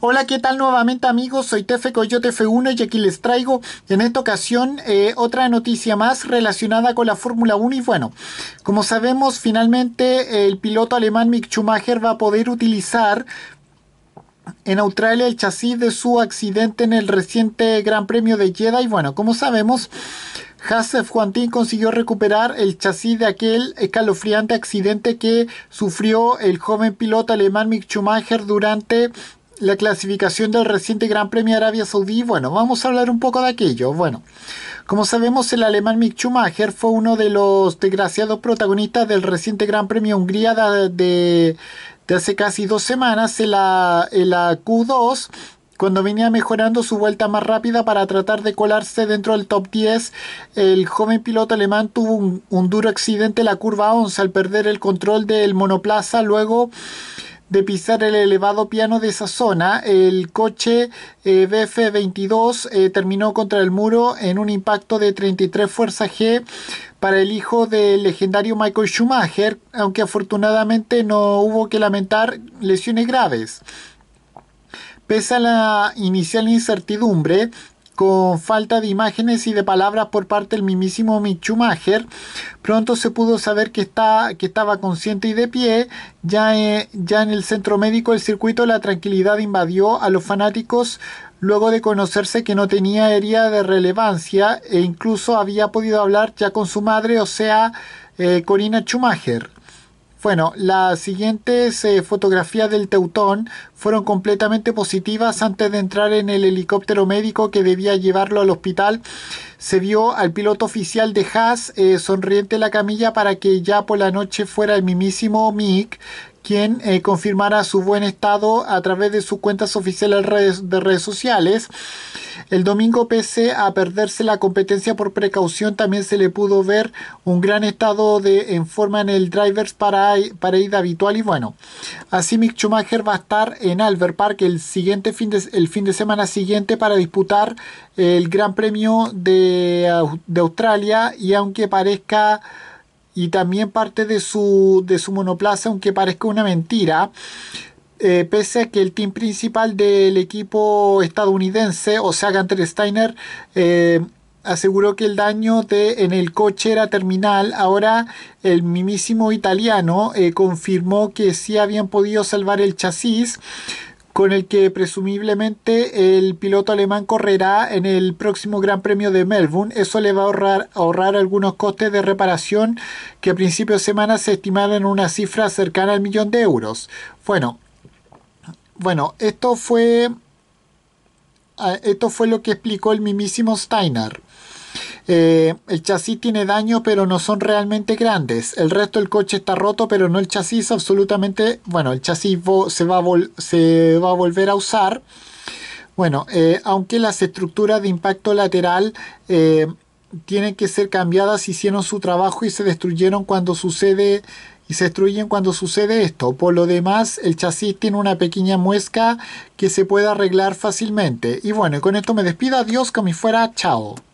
Hola, ¿qué tal nuevamente amigos? Soy Tefe Coyote F1 y aquí les traigo en esta ocasión eh, otra noticia más relacionada con la Fórmula 1 y bueno, como sabemos finalmente el piloto alemán Mick Schumacher va a poder utilizar en Australia el chasis de su accidente en el reciente Gran Premio de Jeddah y bueno, como sabemos Juan Juantín consiguió recuperar el chasis de aquel escalofriante accidente que sufrió el joven piloto alemán Mick Schumacher durante la clasificación del reciente Gran Premio Arabia Saudí, bueno, vamos a hablar un poco de aquello. Bueno, como sabemos, el alemán Mick Schumacher fue uno de los desgraciados protagonistas del reciente Gran Premio Hungría de, de, hace casi dos semanas en la, la Q2 cuando venía mejorando su vuelta más rápida para tratar de colarse dentro del top 10, el joven piloto alemán tuvo un, un duro accidente en la curva 11 al perder el control del monoplaza. Luego de pisar el elevado piano de esa zona. El coche eh, BF-22 eh, terminó contra el muro en un impacto de 33 fuerza G para el hijo del legendario Michael Schumacher, aunque afortunadamente no hubo que lamentar lesiones graves. Pese a la inicial incertidumbre, con falta de imágenes y de palabras por parte del mismísimo Michumager, pronto se pudo saber que, está, que estaba consciente y de pie. Ya, eh, ya en el centro médico el circuito la tranquilidad invadió a los fanáticos luego de conocerse que no tenía herida de relevancia e incluso había podido hablar ya con su madre, o sea, eh, Corina Schumacher. Bueno, las siguientes eh, fotografías del Teutón fueron completamente positivas antes de entrar en el helicóptero médico que debía llevarlo al hospital. Se vio al piloto oficial de Haas eh, sonriente la camilla para que ya por la noche fuera el mismísimo Mick quien eh, confirmará su buen estado a través de sus cuentas oficiales de redes sociales. El domingo, pese a perderse la competencia por precaución, también se le pudo ver un gran estado de, en forma en el drivers para, para ida habitual y bueno. Así Mick Schumacher va a estar en Albert Park el, siguiente fin, de, el fin de semana siguiente para disputar el Gran Premio de, de Australia y aunque parezca y también parte de su, monoplaza, aunque parezca una mentira. Eh, pese a que el team principal del equipo estadounidense, o sea, Gunter Steiner, eh, aseguró que el daño de, en el coche era terminal. Ahora el mimísimo italiano eh, confirmó que sí habían podido salvar el chasis, con el que presumiblemente el piloto alemán correrá en el próximo Gran Premio de Melbourne. Eso le va a ahorrar, algunos costes de reparación que a principios de semana se estimaron en una cifra cercana al millón de euros. Bueno, bueno, esto fue ah, esto fue lo que explicó el mismísimo Steiner. Eh, el chasis tiene daño, pero no son realmente grandes. El resto del coche está roto, pero no el chasis absolutamente. Bueno, el chasis se va, a se va a volver a usar. Bueno, eh, aunque las estructuras de impacto lateral eh, tienen que ser cambiadas, hicieron su trabajo y se destruyeron cuando sucede y se destruyen cuando sucede esto. Por lo demás, el chasis tiene una pequeña muesca que se puede arreglar fácilmente. Y bueno, con esto me despido. Adiós, como fuera. Chao.